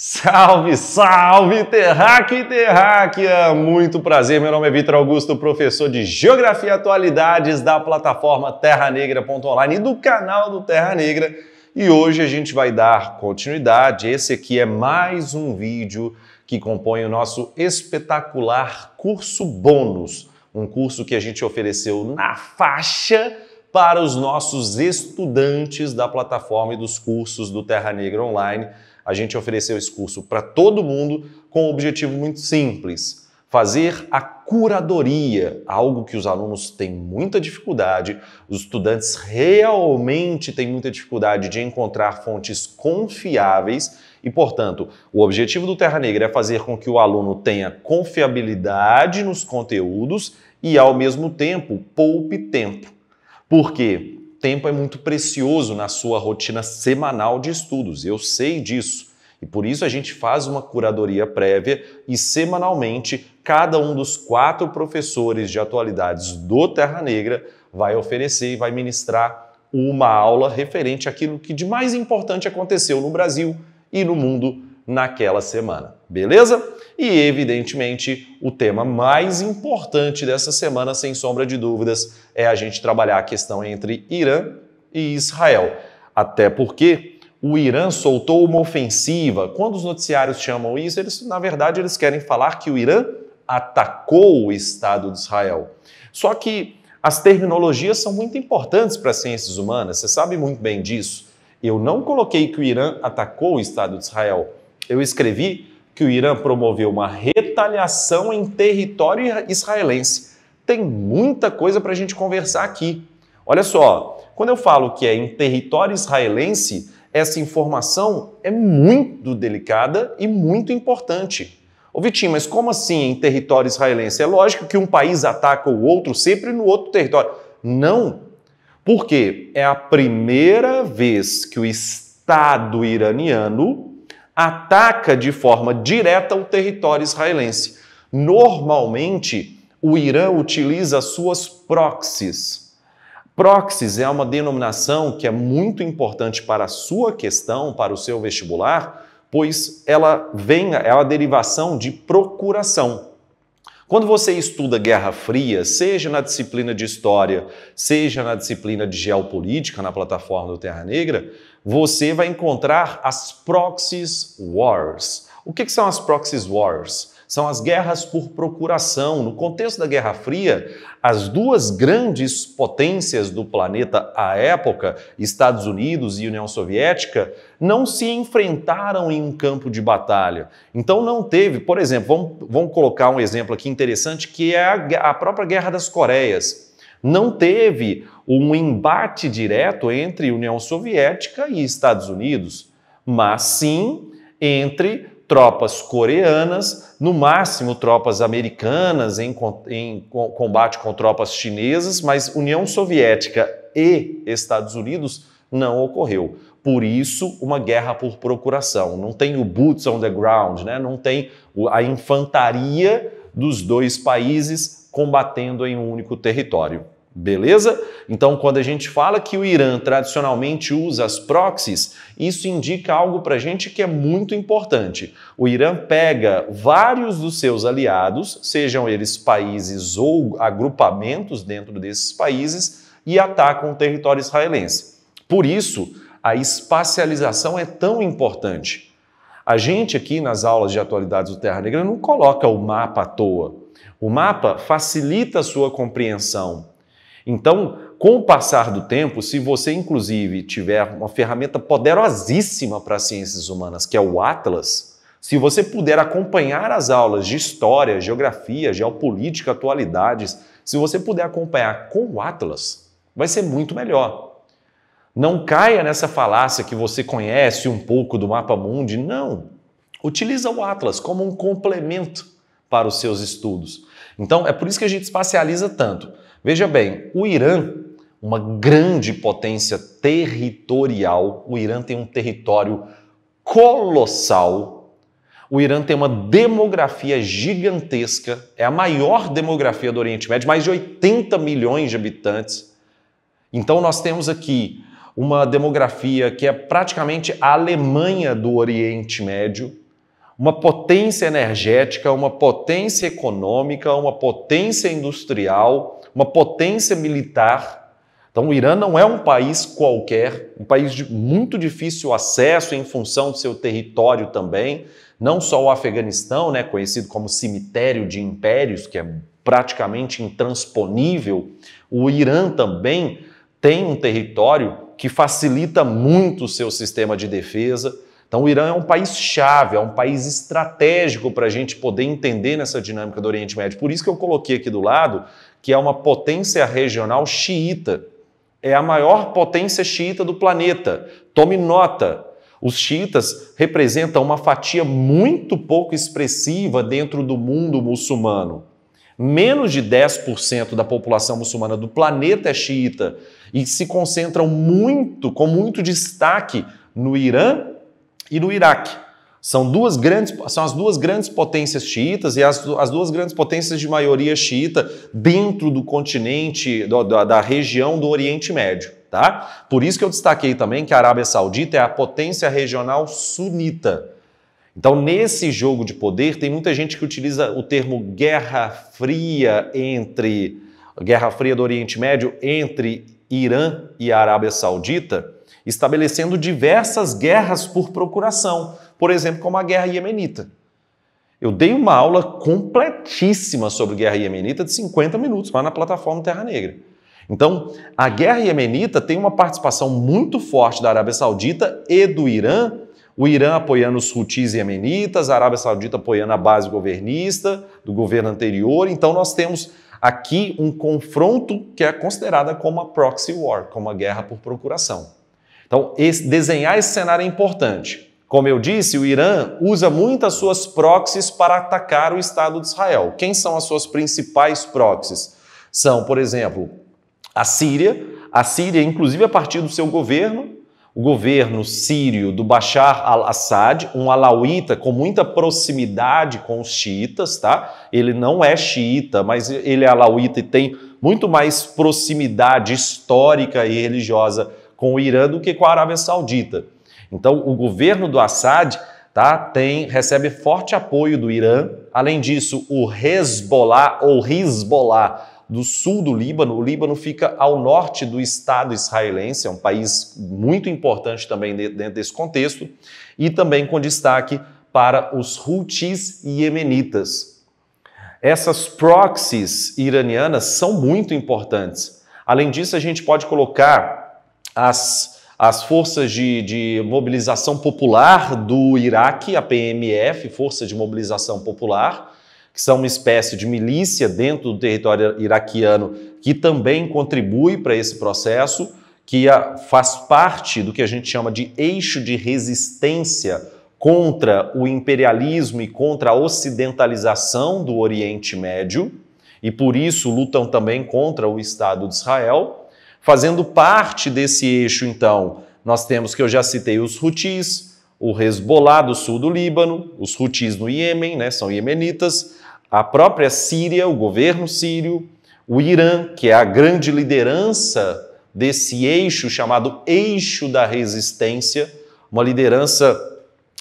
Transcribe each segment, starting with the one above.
Salve, salve, terráqueo e terráquea! É muito prazer, meu nome é Vitor Augusto, professor de Geografia e Atualidades da plataforma terranegra.online e do canal do Terra Negra. E hoje a gente vai dar continuidade. Esse aqui é mais um vídeo que compõe o nosso espetacular curso bônus, um curso que a gente ofereceu na faixa para os nossos estudantes da plataforma e dos cursos do Terra Negra Online a gente ofereceu esse curso para todo mundo com um objetivo muito simples: fazer a curadoria, algo que os alunos têm muita dificuldade, os estudantes realmente têm muita dificuldade de encontrar fontes confiáveis e, portanto, o objetivo do Terra Negra é fazer com que o aluno tenha confiabilidade nos conteúdos e, ao mesmo tempo, poupe tempo. Por quê? tempo é muito precioso na sua rotina semanal de estudos, eu sei disso. E por isso a gente faz uma curadoria prévia e semanalmente cada um dos quatro professores de atualidades do Terra Negra vai oferecer e vai ministrar uma aula referente àquilo que de mais importante aconteceu no Brasil e no mundo naquela semana. Beleza? E evidentemente, o tema mais importante dessa semana, sem sombra de dúvidas, é a gente trabalhar a questão entre Irã e Israel. Até porque o Irã soltou uma ofensiva. Quando os noticiários chamam isso, eles na verdade eles querem falar que o Irã atacou o Estado de Israel. Só que as terminologias são muito importantes para as ciências humanas, você sabe muito bem disso. Eu não coloquei que o Irã atacou o Estado de Israel. Eu escrevi que o Irã promoveu uma retaliação em território israelense. Tem muita coisa para a gente conversar aqui. Olha só, quando eu falo que é em território israelense, essa informação é muito delicada e muito importante. Ô Vitinho, mas como assim em território israelense? É lógico que um país ataca o outro sempre no outro território. Não, porque é a primeira vez que o Estado iraniano ataca de forma direta o território israelense. Normalmente, o Irã utiliza suas proxies. Proxies é uma denominação que é muito importante para a sua questão, para o seu vestibular, pois ela vem, é uma derivação de procuração. Quando você estuda Guerra Fria, seja na disciplina de História, seja na disciplina de Geopolítica, na plataforma do Terra Negra, você vai encontrar as proxies wars. O que, que são as proxies wars? São as guerras por procuração. No contexto da Guerra Fria, as duas grandes potências do planeta à época, Estados Unidos e União Soviética, não se enfrentaram em um campo de batalha. Então não teve, por exemplo, vamos, vamos colocar um exemplo aqui interessante que é a, a própria Guerra das Coreias. Não teve um embate direto entre União Soviética e Estados Unidos, mas sim entre tropas coreanas, no máximo tropas americanas em, em combate com tropas chinesas, mas União Soviética e Estados Unidos não ocorreu. Por isso, uma guerra por procuração. Não tem o boots on the ground, né? não tem a infantaria dos dois países combatendo em um único território. Beleza? Então, quando a gente fala que o Irã tradicionalmente usa as proxies, isso indica algo para a gente que é muito importante. O Irã pega vários dos seus aliados, sejam eles países ou agrupamentos dentro desses países, e ataca o território israelense. Por isso, a espacialização é tão importante. A gente aqui nas aulas de atualidades do Terra Negra não coloca o mapa à toa. O mapa facilita a sua compreensão. Então, com o passar do tempo, se você inclusive tiver uma ferramenta poderosíssima para as ciências humanas, que é o Atlas, se você puder acompanhar as aulas de história, geografia, geopolítica, atualidades, se você puder acompanhar com o Atlas, vai ser muito melhor. Não caia nessa falácia que você conhece um pouco do mapa mundi, não. Utiliza o Atlas como um complemento para os seus estudos. Então, é por isso que a gente espacializa tanto. Veja bem, o Irã, uma grande potência territorial, o Irã tem um território colossal. O Irã tem uma demografia gigantesca, é a maior demografia do Oriente Médio, mais de 80 milhões de habitantes. Então, nós temos aqui uma demografia que é praticamente a Alemanha do Oriente Médio uma potência energética, uma potência econômica, uma potência industrial, uma potência militar. Então, o Irã não é um país qualquer, um país de muito difícil acesso em função do seu território também. Não só o Afeganistão, né, conhecido como cemitério de impérios, que é praticamente intransponível, o Irã também tem um território que facilita muito o seu sistema de defesa. Então, o Irã é um país chave, é um país estratégico para a gente poder entender nessa dinâmica do Oriente Médio. Por isso que eu coloquei aqui do lado que é uma potência regional xiita. É a maior potência xiita do planeta. Tome nota. Os xiitas representam uma fatia muito pouco expressiva dentro do mundo muçulmano. Menos de 10% da população muçulmana do planeta é xiita e se concentram muito, com muito destaque, no Irã e no Iraque. São, duas grandes, são as duas grandes potências xiitas e as, as duas grandes potências de maioria xiita dentro do continente, do, da, da região do Oriente Médio. Tá? Por isso que eu destaquei também que a Arábia Saudita é a potência regional sunita. Então, nesse jogo de poder, tem muita gente que utiliza o termo guerra fria entre guerra fria do Oriente Médio entre Irã e Arábia Saudita estabelecendo diversas guerras por procuração, por exemplo, como a Guerra Iemenita. Eu dei uma aula completíssima sobre Guerra Iemenita de 50 minutos lá na plataforma Terra Negra. Então, a Guerra Iemenita tem uma participação muito forte da Arábia Saudita e do Irã, o Irã apoiando os Houthis Iemenitas, a Arábia Saudita apoiando a base governista do governo anterior. Então, nós temos aqui um confronto que é considerada como a proxy war, como a guerra por procuração. Então, esse, desenhar esse cenário é importante. Como eu disse, o Irã usa muitas suas proxies para atacar o Estado de Israel. Quem são as suas principais proxies? São, por exemplo, a Síria. A Síria, inclusive, a partir do seu governo, o governo sírio do Bashar al-Assad, um alauíta com muita proximidade com os xiitas, tá? Ele não é xiita, mas ele é alauíta e tem muito mais proximidade histórica e religiosa com o Irã do que com a Arábia Saudita. Então, o governo do Assad tá, tem, recebe forte apoio do Irã. Além disso, o Hezbollah ou Hezbollah do sul do Líbano. O Líbano fica ao norte do Estado israelense, é um país muito importante também dentro desse contexto, e também com destaque para os Houthis iemenitas. Essas proxies iranianas são muito importantes. Além disso, a gente pode colocar as, as forças de, de mobilização popular do Iraque, a PMF, Força de Mobilização Popular, que são uma espécie de milícia dentro do território iraquiano que também contribui para esse processo, que faz parte do que a gente chama de eixo de resistência contra o imperialismo e contra a ocidentalização do Oriente Médio, e por isso lutam também contra o Estado de Israel. Fazendo parte desse eixo, então, nós temos que eu já citei os Houthis, o Hezbollah do sul do Líbano, os Houthis no Iêmen, né, são iemenitas, a própria Síria, o governo sírio, o Irã, que é a grande liderança desse eixo chamado eixo da resistência, uma liderança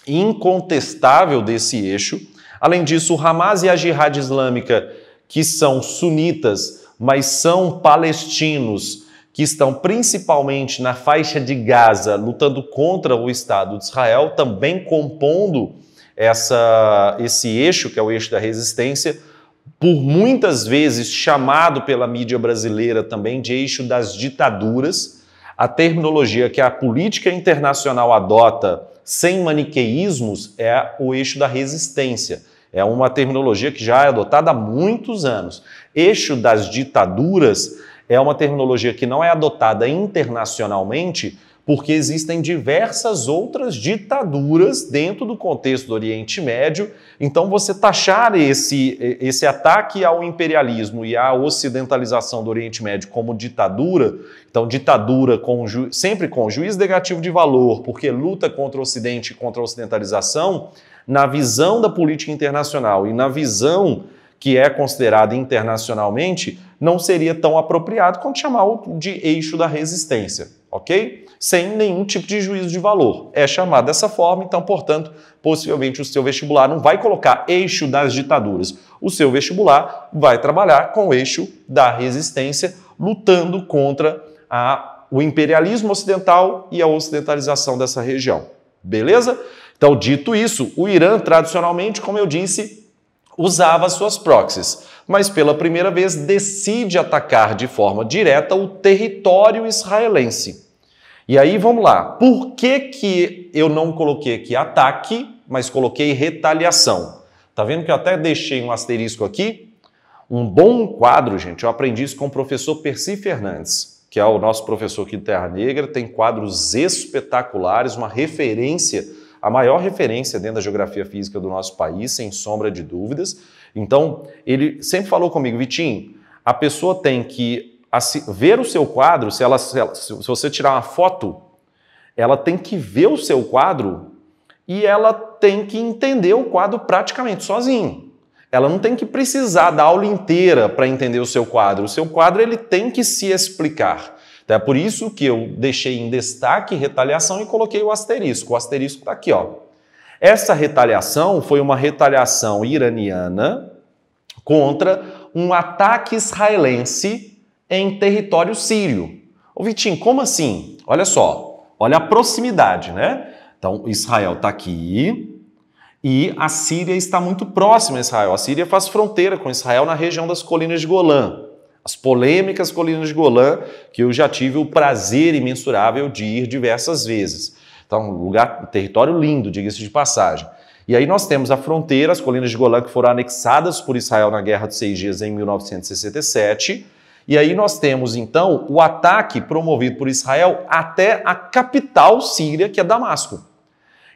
incontestável desse eixo. Além disso, o Hamas e a Jihad Islâmica, que são sunitas, mas são palestinos, que estão principalmente na faixa de Gaza, lutando contra o Estado de Israel, também compondo essa, esse eixo, que é o eixo da resistência, por muitas vezes chamado pela mídia brasileira também de eixo das ditaduras. A terminologia que a política internacional adota sem maniqueísmos é o eixo da resistência. É uma terminologia que já é adotada há muitos anos. Eixo das ditaduras é uma terminologia que não é adotada internacionalmente, porque existem diversas outras ditaduras dentro do contexto do Oriente Médio. Então, você taxar esse, esse ataque ao imperialismo e à ocidentalização do Oriente Médio como ditadura, então, ditadura com, sempre com juiz negativo de valor, porque luta contra o Ocidente e contra a ocidentalização, na visão da política internacional e na visão que é considerada internacionalmente, não seria tão apropriado quanto chamar de eixo da resistência, ok? Sem nenhum tipo de juízo de valor. É chamado dessa forma, então, portanto, possivelmente o seu vestibular não vai colocar eixo das ditaduras. O seu vestibular vai trabalhar com o eixo da resistência, lutando contra a, o imperialismo ocidental e a ocidentalização dessa região. Beleza? Então, dito isso, o Irã, tradicionalmente, como eu disse, usava suas proxies, mas pela primeira vez decide atacar de forma direta o território israelense. E aí vamos lá, por que, que eu não coloquei aqui ataque, mas coloquei retaliação? Tá vendo que eu até deixei um asterisco aqui? Um bom quadro, gente, eu aprendi isso com o professor Percy Fernandes, que é o nosso professor aqui de Terra Negra, tem quadros espetaculares, uma referência a maior referência dentro da geografia física do nosso país, sem sombra de dúvidas. Então, ele sempre falou comigo, Vitinho, a pessoa tem que ver o seu quadro, se, ela, se, ela, se você tirar uma foto, ela tem que ver o seu quadro e ela tem que entender o quadro praticamente sozinho. Ela não tem que precisar da aula inteira para entender o seu quadro. O seu quadro ele tem que se explicar. Então é por isso que eu deixei em destaque retaliação e coloquei o asterisco. O asterisco está aqui, ó. Essa retaliação foi uma retaliação iraniana contra um ataque israelense em território sírio. Ô Vitinho, como assim? Olha só, olha a proximidade, né? Então, Israel está aqui, e a Síria está muito próxima a Israel. A Síria faz fronteira com Israel na região das colinas de Golã. As polêmicas colinas de Golã, que eu já tive o prazer imensurável de ir diversas vezes. Então, um lugar, um território lindo, diga-se de passagem. E aí nós temos a fronteira, as colinas de Golã que foram anexadas por Israel na Guerra dos Seis Dias em 1967. E aí nós temos então o ataque promovido por Israel até a capital síria, que é Damasco.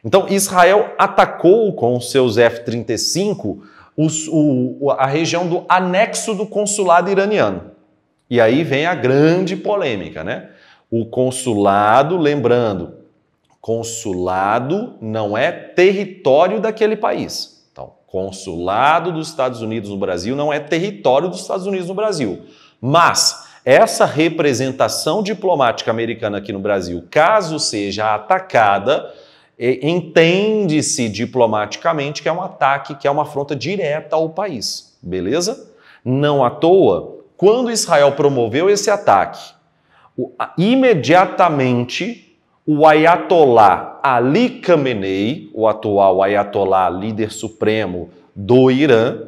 Então Israel atacou com seus F-35 os, o, a região do anexo do consulado iraniano. E aí vem a grande polêmica, né? O consulado, lembrando, consulado não é território daquele país. Então, consulado dos Estados Unidos no Brasil não é território dos Estados Unidos no Brasil. Mas essa representação diplomática americana aqui no Brasil, caso seja atacada, entende-se diplomaticamente que é um ataque, que é uma afronta direta ao país, beleza? Não à toa, quando Israel promoveu esse ataque, imediatamente o Ayatollah Ali Khamenei, o atual Ayatollah, líder supremo do Irã,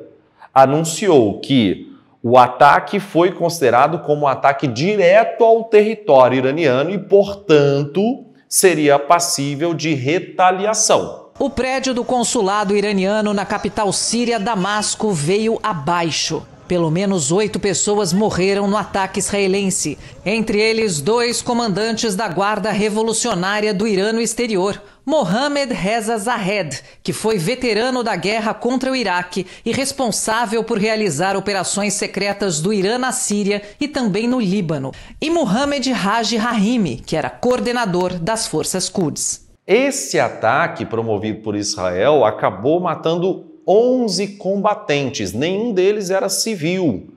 anunciou que o ataque foi considerado como um ataque direto ao território iraniano e, portanto, seria passível de retaliação. O prédio do consulado iraniano na capital síria, Damasco, veio abaixo. Pelo menos oito pessoas morreram no ataque israelense, entre eles dois comandantes da Guarda Revolucionária do Irã no exterior, Mohamed Reza Zahed, que foi veterano da guerra contra o Iraque e responsável por realizar operações secretas do Irã na Síria e também no Líbano, e Mohamed Raji Rahimi, que era coordenador das forças Quds. Esse ataque promovido por Israel acabou matando 11 combatentes, nenhum deles era civil.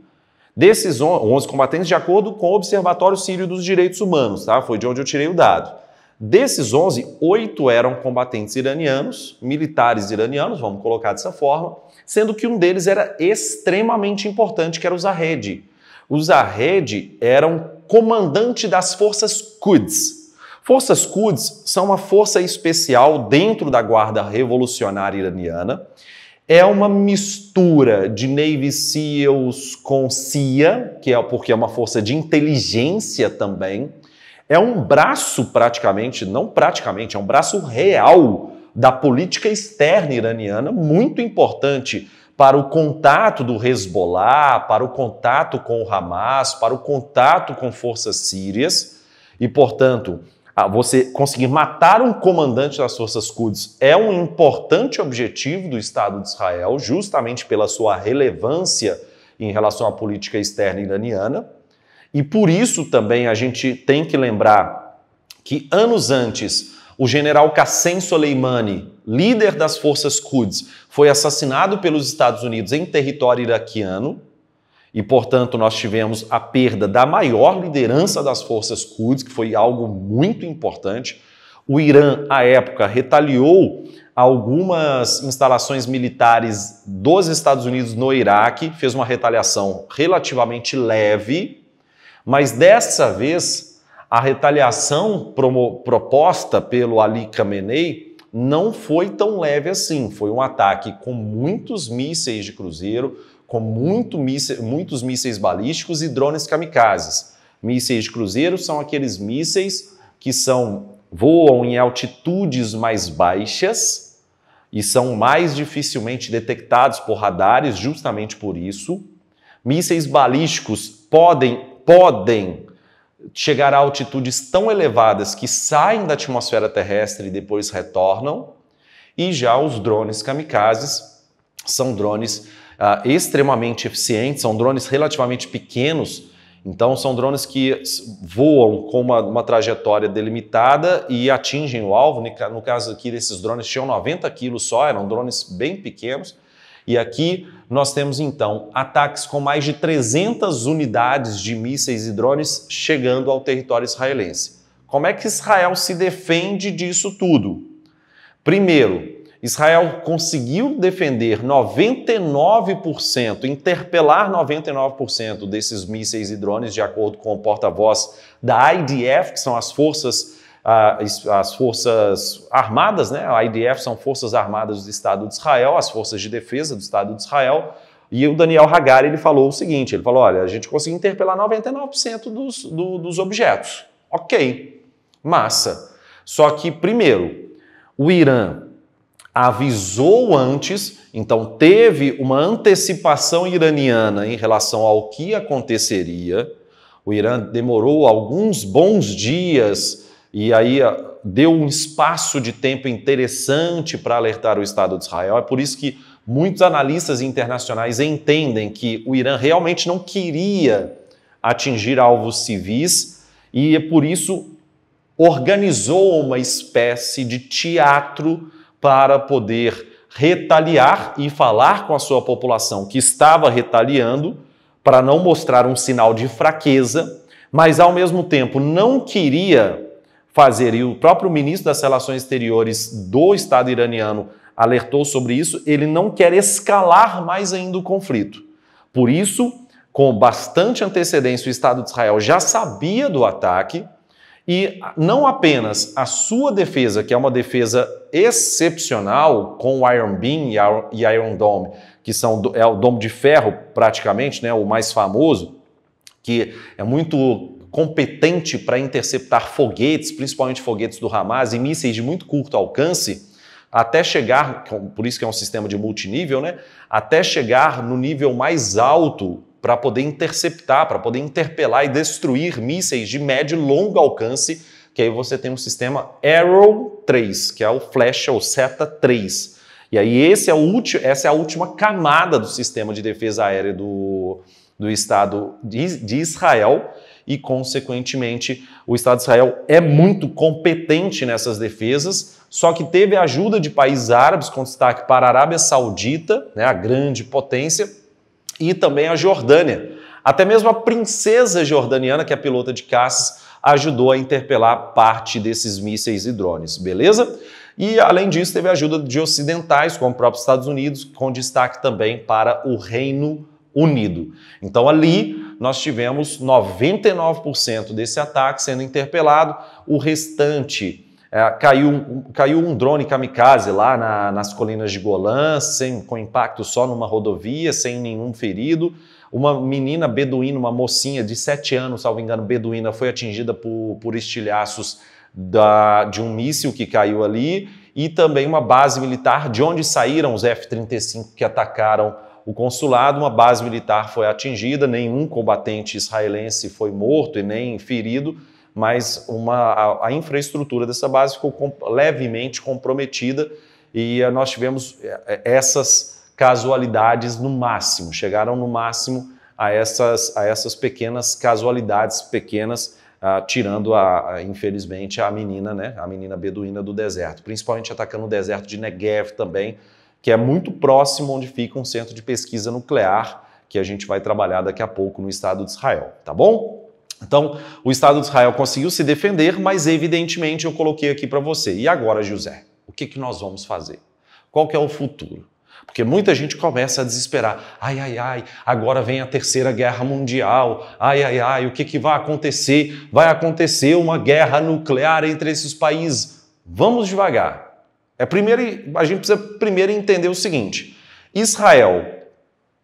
Desses 11 combatentes, de acordo com o Observatório Sírio dos Direitos Humanos, tá? foi de onde eu tirei o dado. Desses 11, oito eram combatentes iranianos, militares iranianos, vamos colocar dessa forma, sendo que um deles era extremamente importante, que era o Zahed. O Zahed era um comandante das forças Quds. Forças Quds são uma força especial dentro da Guarda Revolucionária Iraniana é uma mistura de Navy SEALs com CIA, que é porque é uma força de inteligência também. É um braço praticamente, não praticamente, é um braço real da política externa iraniana, muito importante para o contato do Hezbollah, para o contato com o Hamas, para o contato com forças sírias. E, portanto, ah, você conseguir matar um comandante das forças Quds é um importante objetivo do Estado de Israel, justamente pela sua relevância em relação à política externa iraniana. E por isso também a gente tem que lembrar que anos antes, o general Qassem Soleimani, líder das forças Quds, foi assassinado pelos Estados Unidos em território iraquiano e, portanto, nós tivemos a perda da maior liderança das forças Quds, que foi algo muito importante. O Irã, à época, retaliou algumas instalações militares dos Estados Unidos no Iraque, fez uma retaliação relativamente leve, mas dessa vez a retaliação proposta pelo Ali Khamenei não foi tão leve assim. Foi um ataque com muitos mísseis de cruzeiro, com muito muitos mísseis balísticos e drones kamikazes. Mísseis de cruzeiro são aqueles mísseis que são voam em altitudes mais baixas e são mais dificilmente detectados por radares, justamente por isso. Mísseis balísticos podem podem chegar a altitudes tão elevadas que saem da atmosfera terrestre e depois retornam. E já os drones kamikazes são drones ah, extremamente eficientes, são drones relativamente pequenos, então são drones que voam com uma, uma trajetória delimitada e atingem o alvo. Né, no caso aqui desses drones tinham 90 quilos só, eram drones bem pequenos. E aqui nós temos então ataques com mais de 300 unidades de mísseis e drones chegando ao território israelense. Como é que Israel se defende disso tudo? Primeiro, Israel conseguiu defender 99%, interpelar 99% desses mísseis e drones, de acordo com o porta-voz da IDF, que são as forças ah, as forças armadas, né? A IDF são forças armadas do Estado de Israel, as forças de defesa do Estado de Israel. E o Daniel Hagar ele falou o seguinte: ele falou, olha, a gente conseguiu interpelar 99% dos, do, dos objetos. Ok, massa. Só que primeiro, o Irã avisou antes, então teve uma antecipação iraniana em relação ao que aconteceria. O Irã demorou alguns bons dias e aí ah, deu um espaço de tempo interessante para alertar o Estado de Israel. É por isso que muitos analistas internacionais entendem que o Irã realmente não queria atingir alvos civis e é por isso organizou uma espécie de teatro para poder retaliar e falar com a sua população que estava retaliando, para não mostrar um sinal de fraqueza, mas ao mesmo tempo não queria fazer, e o próprio ministro das Relações Exteriores do Estado iraniano alertou sobre isso, ele não quer escalar mais ainda o conflito. Por isso, com bastante antecedência, o Estado de Israel já sabia do ataque, e não apenas a sua defesa, que é uma defesa excepcional com o Iron Beam e Iron Dome, que são, é o domo de ferro praticamente, né, o mais famoso, que é muito competente para interceptar foguetes, principalmente foguetes do Hamas e mísseis de muito curto alcance, até chegar, por isso que é um sistema de multinível, né? Até chegar no nível mais alto para poder interceptar, para poder interpelar e destruir mísseis de médio e longo alcance, que aí você tem um sistema Arrow 3, que é o flecha é ou seta 3. E aí esse é o último, essa é a última camada do sistema de defesa aérea do, do Estado de, de Israel e, consequentemente, o Estado de Israel é muito competente nessas defesas, só que teve a ajuda de países árabes, com destaque para a Arábia Saudita, né, a grande potência, e também a Jordânia. Até mesmo a princesa jordaniana, que é pilota de caças, ajudou a interpelar parte desses mísseis e drones, beleza? E além disso, teve a ajuda de ocidentais, como o próprio Estados Unidos, com destaque também para o Reino Unido. Então ali nós tivemos 99% desse ataque sendo interpelado, o restante é, caiu, um, caiu um drone kamikaze lá na, nas colinas de Golã, sem, com impacto só numa rodovia, sem nenhum ferido. Uma menina beduína, uma mocinha de 7 anos, salvo engano, beduína, foi atingida por, por estilhaços da, de um míssil que caiu ali. E também uma base militar de onde saíram os F-35 que atacaram o consulado. Uma base militar foi atingida, nenhum combatente israelense foi morto e nem ferido mas uma, a, a infraestrutura dessa base ficou com, levemente comprometida e eh, nós tivemos eh, eh, essas casualidades no máximo, chegaram no máximo a essas, a essas pequenas casualidades pequenas, ah, tirando, a, a, infelizmente, a menina, né, a menina beduína do deserto, principalmente atacando o deserto de Negev também, que é muito próximo onde fica um centro de pesquisa nuclear que a gente vai trabalhar daqui a pouco no Estado de Israel, tá bom? Então, o Estado de Israel conseguiu se defender, mas evidentemente eu coloquei aqui para você. E agora, José, o que, que nós vamos fazer? Qual que é o futuro? Porque muita gente começa a desesperar. Ai, ai, ai, agora vem a terceira guerra mundial. Ai, ai, ai, o que, que vai acontecer? Vai acontecer uma guerra nuclear entre esses países. Vamos devagar. É primeiro, a gente precisa primeiro entender o seguinte: Israel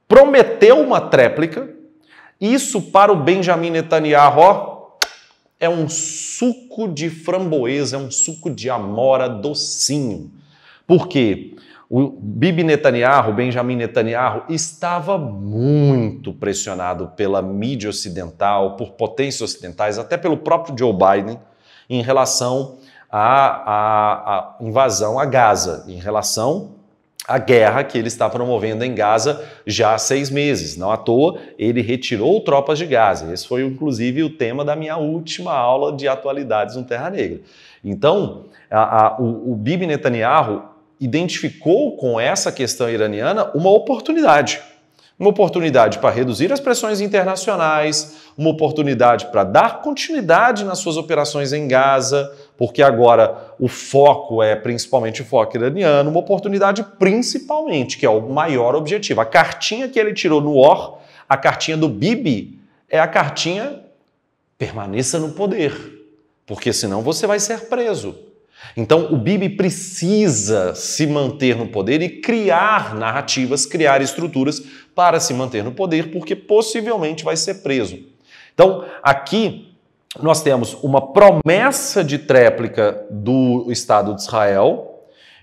prometeu uma tréplica, isso para o Benjamin Netanyahu ó, é um suco de framboesa, é um suco de amora docinho. Por quê? O Bibi Netanyahu, Benjamin Netanyahu, estava muito pressionado pela mídia ocidental, por potências ocidentais, até pelo próprio Joe Biden, em relação à, à, à invasão a Gaza, em relação a guerra que ele está promovendo em Gaza já há seis meses. Não à toa, ele retirou tropas de Gaza. Esse foi, inclusive, o tema da minha última aula de atualidades no Terra Negra. Então, a, a, o, o Bibi Netanyahu identificou com essa questão iraniana uma oportunidade. Uma oportunidade para reduzir as pressões internacionais, uma oportunidade para dar continuidade nas suas operações em Gaza, porque agora o foco é principalmente o foco iraniano, uma oportunidade principalmente, que é o maior objetivo. A cartinha que ele tirou no OR, a cartinha do Bibi, é a cartinha permaneça no poder, porque senão você vai ser preso. Então o Bibi precisa se manter no poder e criar narrativas, criar estruturas para se manter no poder, porque possivelmente vai ser preso. Então, aqui nós temos uma promessa de tréplica do Estado de Israel.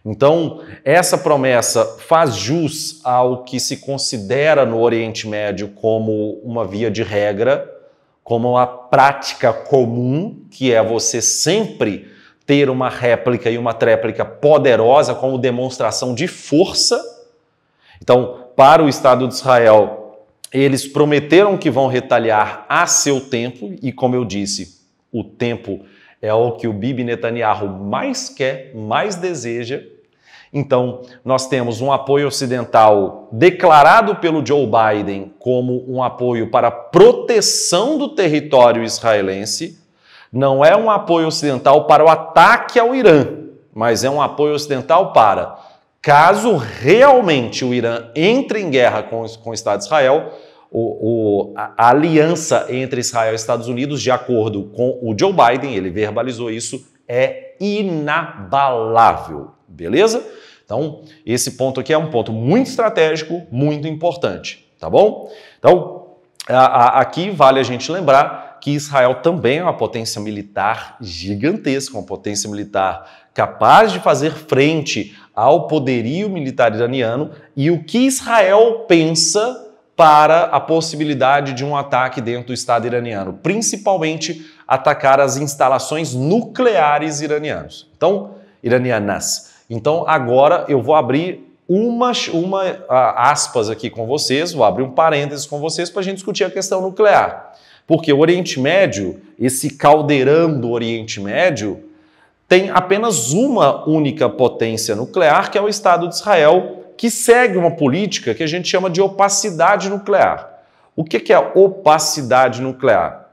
Então, essa promessa faz jus ao que se considera no Oriente Médio como uma via de regra, como a prática comum, que é você sempre ter uma réplica e uma tréplica poderosa como demonstração de força. Então, para o Estado de Israel, eles prometeram que vão retaliar a seu tempo, e como eu disse, o tempo é o que o Bibi Netanyahu mais quer, mais deseja. Então, nós temos um apoio ocidental declarado pelo Joe Biden como um apoio para proteção do território israelense. Não é um apoio ocidental para o ataque ao Irã, mas é um apoio ocidental para Caso realmente o Irã entre em guerra com, com o Estado de Israel, o, o, a aliança entre Israel e Estados Unidos, de acordo com o Joe Biden, ele verbalizou isso, é inabalável. Beleza? Então, esse ponto aqui é um ponto muito estratégico, muito importante, tá bom? Então, a, a, aqui vale a gente lembrar que Israel também é uma potência militar gigantesca, uma potência militar capaz de fazer frente ao poderio militar iraniano e o que Israel pensa para a possibilidade de um ataque dentro do Estado iraniano, principalmente atacar as instalações nucleares iranianas. Então, iranianas. Então, agora eu vou abrir uma, uma aspas aqui com vocês, vou abrir um parênteses com vocês para a gente discutir a questão nuclear. Porque o Oriente Médio, esse caldeirão do Oriente Médio, tem apenas uma única potência nuclear, que é o Estado de Israel, que segue uma política que a gente chama de opacidade nuclear. O que é opacidade nuclear?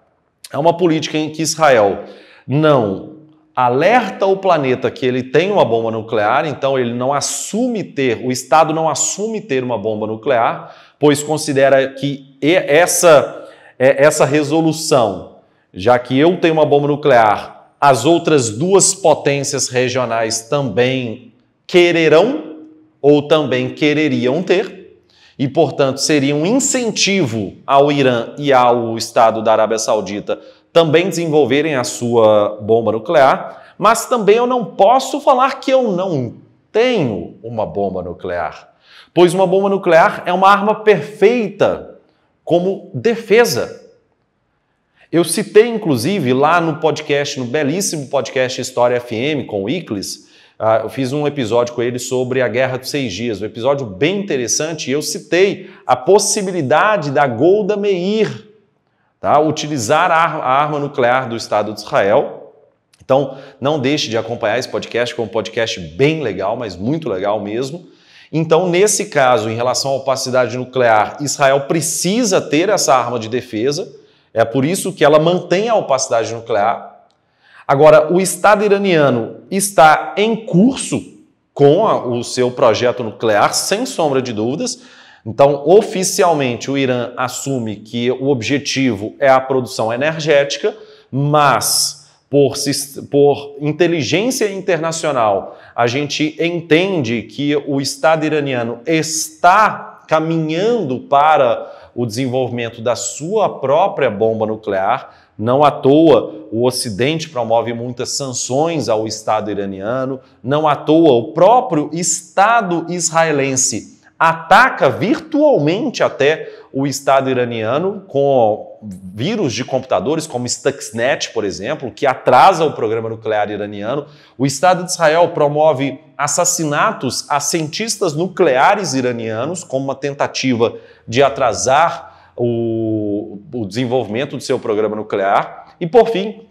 É uma política em que Israel não alerta o planeta que ele tem uma bomba nuclear, então ele não assume ter, o Estado não assume ter uma bomba nuclear, pois considera que essa, é essa resolução, já que eu tenho uma bomba nuclear, as outras duas potências regionais também quererão ou também quereriam ter, e portanto seria um incentivo ao Irã e ao Estado da Arábia Saudita também desenvolverem a sua bomba nuclear, mas também eu não posso falar que eu não tenho uma bomba nuclear, pois uma bomba nuclear é uma arma perfeita como defesa eu citei, inclusive, lá no podcast, no belíssimo podcast História FM com o Iclis, uh, ah, eu fiz um episódio com ele sobre a Guerra dos Seis Dias, um episódio bem interessante, e eu citei a possibilidade da Golda Meir tá, utilizar a, a arma nuclear do Estado de Israel. Então, não deixe de acompanhar esse podcast, que é um podcast bem legal, mas muito legal mesmo. Então, nesse caso, em relação à opacidade nuclear, Israel precisa ter essa arma de defesa, é por isso que ela mantém a opacidade nuclear. Agora, o Estado iraniano está em curso com a, o seu projeto nuclear, sem sombra de dúvidas. Então, oficialmente, o Irã assume que o objetivo é a produção energética, mas por, por inteligência internacional, a gente entende que o Estado iraniano está caminhando para o desenvolvimento da sua própria bomba nuclear. Não à toa o Ocidente promove muitas sanções ao Estado iraniano, não à toa o próprio Estado israelense ataca virtualmente até o Estado iraniano com vírus de computadores, como Stuxnet, por exemplo, que atrasa o programa nuclear iraniano. O Estado de Israel promove assassinatos a cientistas nucleares iranianos, como uma tentativa de atrasar o, o desenvolvimento do seu programa nuclear. E, por fim,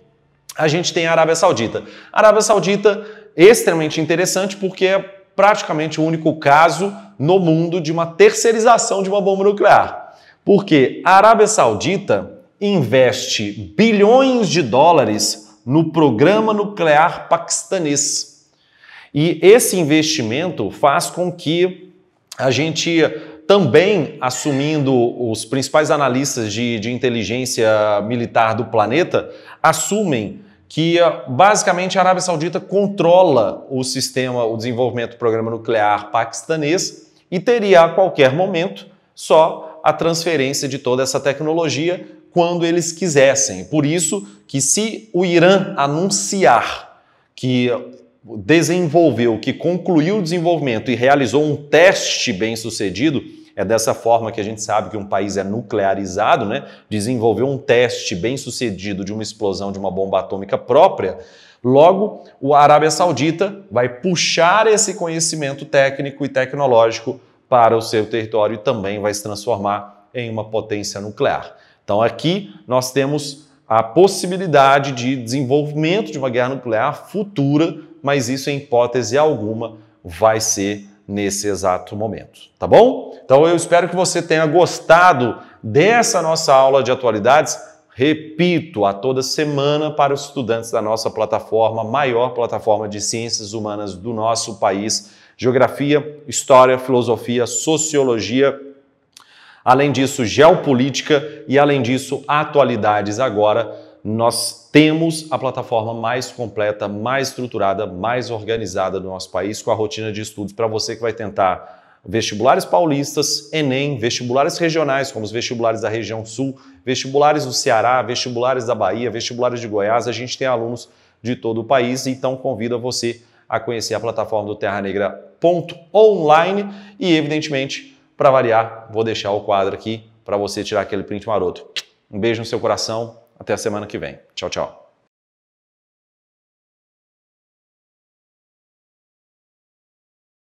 a gente tem a Arábia Saudita. A Arábia Saudita, extremamente interessante, porque é praticamente o único caso no mundo de uma terceirização de uma bomba nuclear. Porque a Arábia Saudita investe bilhões de dólares no programa nuclear paquistanês. E esse investimento faz com que a gente também assumindo os principais analistas de, de, inteligência militar do planeta, assumem que eh, basicamente a Arábia Saudita controla o sistema, o desenvolvimento do programa nuclear paquistanês e teria a qualquer momento só a transferência de toda essa tecnologia quando eles quisessem. Por isso que se o Irã anunciar que desenvolveu, que concluiu o desenvolvimento e realizou um teste bem-sucedido, é dessa forma que a gente sabe que um país é nuclearizado, né? Desenvolveu um teste bem-sucedido de uma explosão de uma bomba atômica própria, Logo, o Arábia Saudita vai puxar esse conhecimento técnico e tecnológico para o seu território e também vai se transformar em uma potência nuclear. Então aqui nós temos a possibilidade de desenvolvimento de uma guerra nuclear futura, mas isso em hipótese alguma vai ser nesse exato momento, tá bom? Então eu espero que você tenha gostado dessa nossa aula de atualidades. Repito, a toda semana para os estudantes da nossa plataforma, maior plataforma de ciências humanas do nosso país geografia, história, filosofia, sociologia, além disso, geopolítica e, além disso, atualidades. Agora, nós temos a plataforma mais completa, mais estruturada, mais organizada do nosso país, com a rotina de estudos para você que vai tentar vestibulares paulistas, Enem, vestibulares regionais, como os vestibulares da região sul, vestibulares do Ceará, vestibulares da Bahia, vestibulares de Goiás. A gente tem alunos de todo o país, então convido você a conhecer a plataforma do Terra Negra Online e, evidentemente, para variar, vou deixar o quadro aqui para você tirar aquele print maroto. Um beijo no seu coração, até a semana que vem. Tchau, tchau.